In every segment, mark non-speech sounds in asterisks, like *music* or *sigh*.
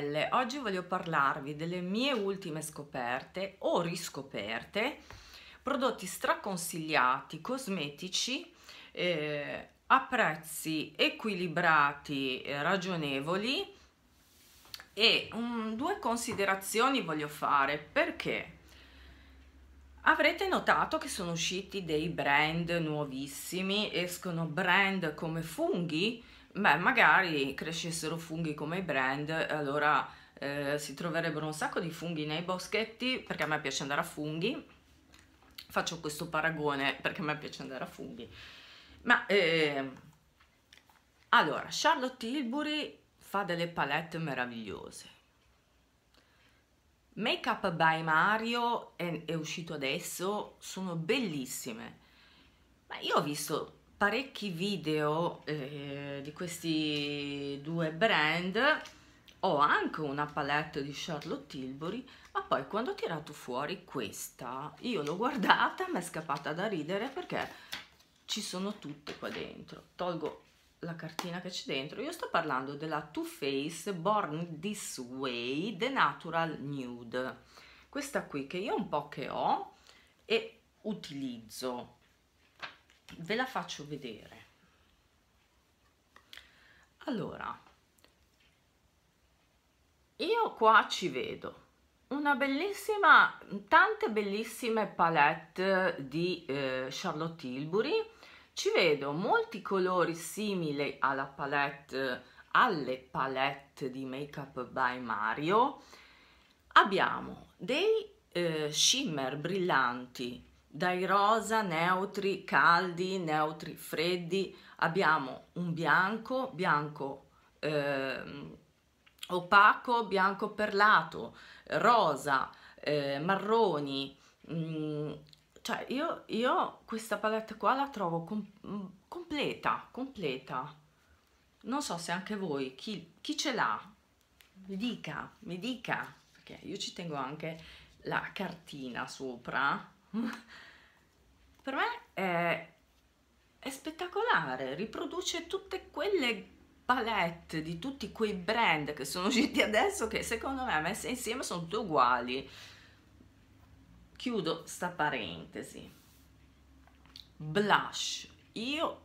sorelle, oggi voglio parlarvi delle mie ultime scoperte o riscoperte, prodotti straconsigliati, cosmetici eh, a prezzi equilibrati, eh, ragionevoli e um, due considerazioni voglio fare perché Avrete notato che sono usciti dei brand nuovissimi, escono brand come funghi beh, magari crescessero funghi come i brand, allora eh, si troverebbero un sacco di funghi nei boschetti, perché a me piace andare a funghi, faccio questo paragone perché a me piace andare a funghi, ma eh, allora, Charlotte Tilbury fa delle palette meravigliose, Make Up by Mario è, è uscito adesso, sono bellissime, ma io ho visto parecchi video eh, di questi due brand ho anche una palette di Charlotte Tilbury ma poi quando ho tirato fuori questa io l'ho guardata mi è scappata da ridere perché ci sono tutte qua dentro tolgo la cartina che c'è dentro io sto parlando della Too Faced Born This Way The Natural Nude questa qui che io un po' che ho e utilizzo ve la faccio vedere allora io qua ci vedo una bellissima tante bellissime palette di eh, Charlotte Tilbury ci vedo molti colori simili alla palette alle palette di make up by Mario abbiamo dei eh, shimmer brillanti dai rosa, neutri caldi, neutri freddi, abbiamo un bianco, bianco eh, opaco, bianco perlato, rosa, eh, marroni, mm, cioè io, io, questa palette qua la trovo com completa, completa. Non so se anche voi, chi, chi ce l'ha, mi dica, mi dica, perché io ci tengo anche la cartina sopra, per me è, è spettacolare, riproduce tutte quelle palette di tutti quei brand che sono *laughs* usciti adesso che secondo me messe insieme sono tutte uguali chiudo sta parentesi blush io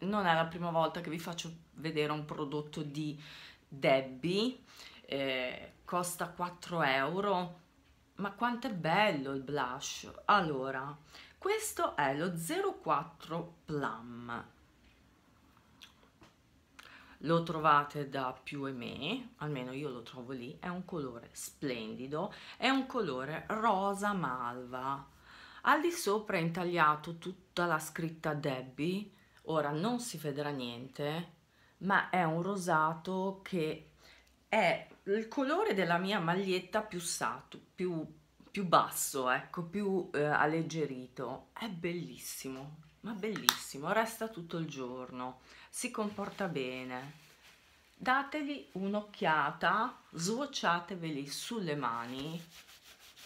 non è la prima volta che vi faccio vedere un prodotto di Debbie eh, costa 4 euro ma quanto è bello il blush allora questo è lo 04 plum lo trovate da più e me almeno io lo trovo lì è un colore splendido è un colore rosa malva al di sopra è intagliato tutta la scritta Debbie ora non si vedrà niente ma è un rosato che è il colore della mia maglietta più sato, più, più basso, ecco, più eh, alleggerito. È bellissimo, ma bellissimo, resta tutto il giorno, si comporta bene. Dategli un'occhiata, sbocciateveli sulle mani,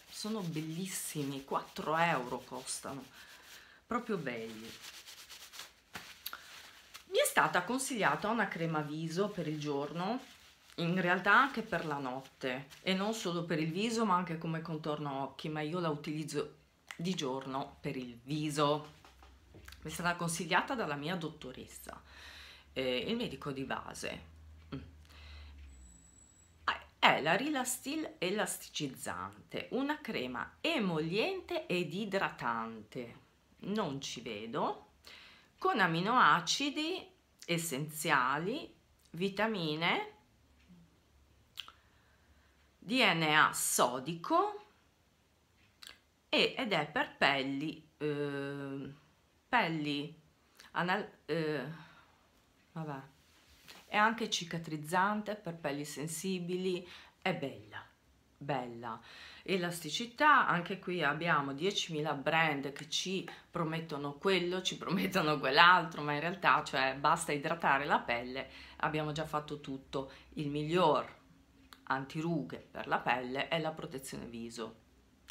sono bellissimi, 4 euro costano, proprio belli. Mi è stata consigliata una crema viso per il giorno in realtà anche per la notte e non solo per il viso ma anche come contorno occhi ma io la utilizzo di giorno per il viso mi è stata consigliata dalla mia dottoressa eh, il medico di base mm. ah, è la Rilastil elasticizzante una crema emoliente ed idratante non ci vedo con aminoacidi essenziali vitamine DNA sodico e, ed è per pelli, eh, pelli anal, eh, vabbè, è anche cicatrizzante per pelli sensibili, è bella, bella. Elasticità, anche qui abbiamo 10.000 brand che ci promettono quello, ci promettono quell'altro, ma in realtà cioè, basta idratare la pelle, abbiamo già fatto tutto il miglior antirughe per la pelle e la protezione viso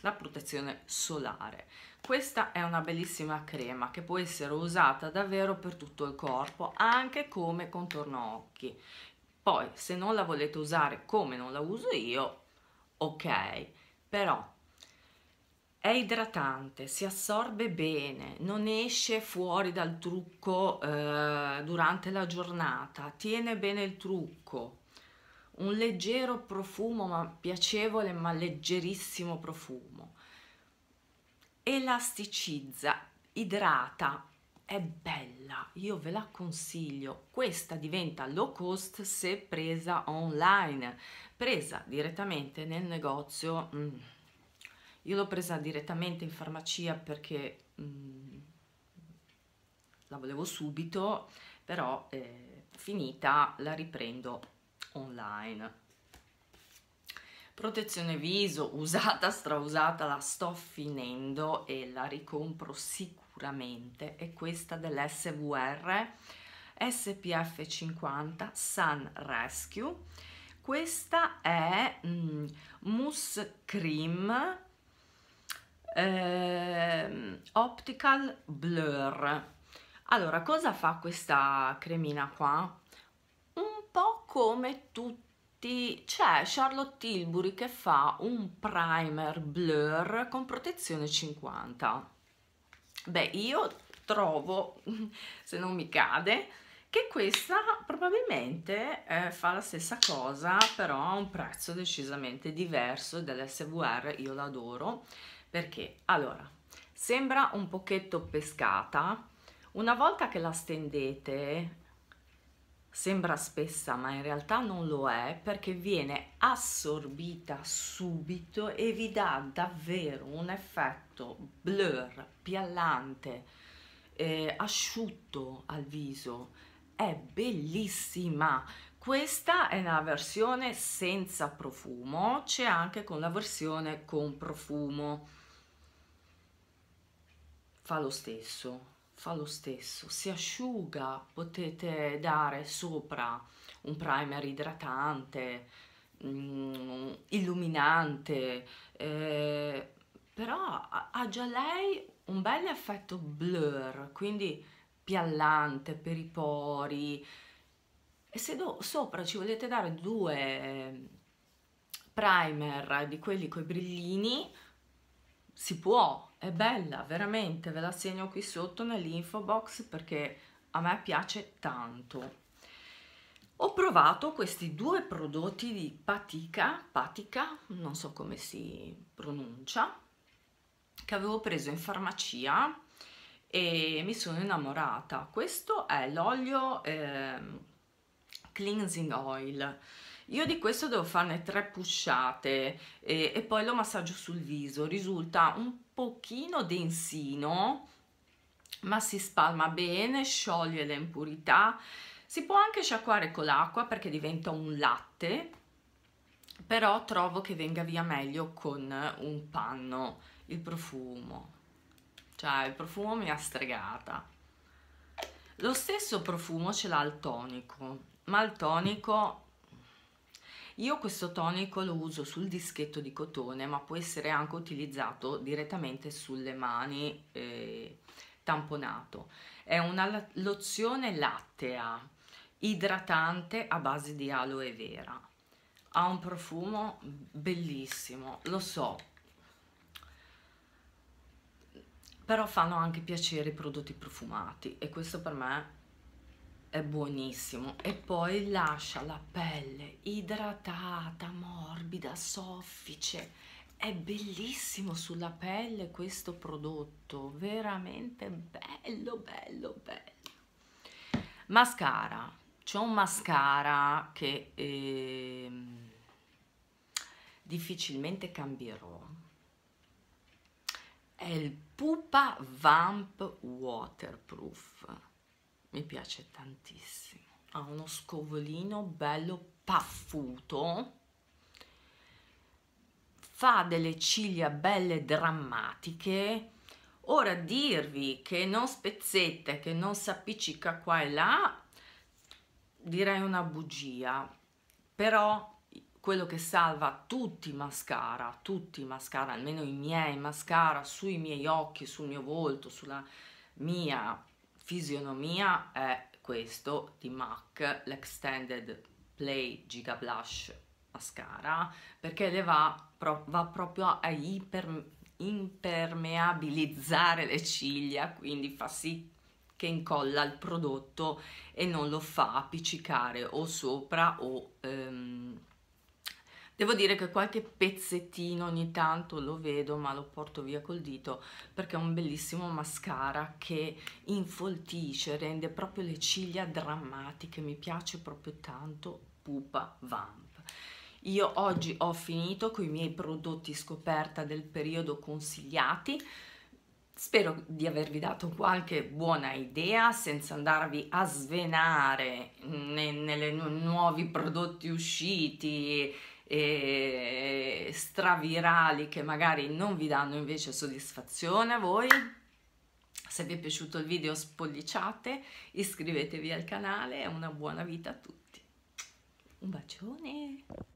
la protezione solare questa è una bellissima crema che può essere usata davvero per tutto il corpo anche come contorno occhi poi se non la volete usare come non la uso io ok però è idratante, si assorbe bene, non esce fuori dal trucco eh, durante la giornata, tiene bene il trucco, un leggero profumo, ma piacevole, ma leggerissimo profumo. Elasticizza, idrata, è bella, io ve la consiglio. Questa diventa low cost se presa online, presa direttamente nel negozio. Mm. Io l'ho presa direttamente in farmacia perché mm, la volevo subito, però eh, finita la riprendo online protezione viso *laughs* usata strausata la sto finendo e la ricompro sicuramente è questa dell'SVR SPF 50 Sun Rescue questa è mm, mousse cream eh, optical blur allora cosa fa questa cremina qua come tutti c'è Charlotte Tilbury che fa un primer blur con protezione 50 beh io trovo *laughs* se non mi cade che questa probabilmente eh, fa la stessa cosa però a un prezzo decisamente diverso dell'SVR io l'adoro perché allora sembra un pochetto pescata una volta che la stendete sembra spessa ma in realtà non lo è perché viene assorbita subito e vi dà davvero un effetto blur, piallante, eh, asciutto al viso. È bellissima! Questa è la versione senza profumo, c'è anche con la versione con profumo. Fa lo stesso, fa lo stesso, si asciuga, potete dare sopra un primer idratante, mm, illuminante, eh, però ha già lei un bel effetto blur, quindi piallante per i pori, e se sopra ci volete dare due eh, primer di quelli con i brillini, si può, è bella, veramente, ve la segno qui sotto nell'info box perché a me piace tanto. Ho provato questi due prodotti di Patica, Patica, non so come si pronuncia, che avevo preso in farmacia e mi sono innamorata. Questo è l'olio eh, cleansing oil io di questo devo farne tre pusciate e, e poi lo massaggio sul viso, risulta un pochino densino ma si spalma bene, scioglie le impurità, si può anche sciacquare con l'acqua perché diventa un latte, però trovo che venga via meglio con un panno, il profumo, cioè il profumo mi ha stregata. Lo stesso profumo ce l'ha il tonico, ma il tonico io questo tonico lo uso sul dischetto di cotone ma può essere anche utilizzato direttamente sulle mani eh, tamponato. È una lozione lattea idratante a base di aloe vera. Ha un profumo bellissimo, lo so, però fanno anche piacere i prodotti profumati e questo per me è buonissimo e poi lascia la pelle idratata, morbida, soffice. È bellissimo sulla pelle questo prodotto, veramente bello, bello, bello. Mascara, c'è un mascara che eh, difficilmente cambierò. È il Pupa Vamp Waterproof mi piace tantissimo ha uno scovolino bello paffuto fa delle ciglia belle drammatiche ora dirvi che non spezzetta che non si appiccica qua e là direi una bugia però quello che salva tutti i mascara tutti i mascara almeno i miei mascara sui miei occhi sul mio volto sulla mia fisionomia è questo di MAC, l'Extended Play Giga Blush Mascara, perché le va, pro, va proprio a iper, impermeabilizzare le ciglia, quindi fa sì che incolla il prodotto e non lo fa appiccicare o sopra o... Ehm, Devo dire che qualche pezzettino ogni tanto lo vedo ma lo porto via col dito perché è un bellissimo mascara che infoltisce, rende proprio le ciglia drammatiche, mi piace proprio tanto Pupa Vamp. Io oggi ho finito con i miei prodotti scoperta del periodo consigliati, Spero di avervi dato qualche buona idea senza andarvi a svenare nei, nuovi prodotti usciti e stravirali che magari non vi danno invece soddisfazione a voi. Se vi è piaciuto il video spolliciate, iscrivetevi al canale e una buona vita a tutti. Un bacione!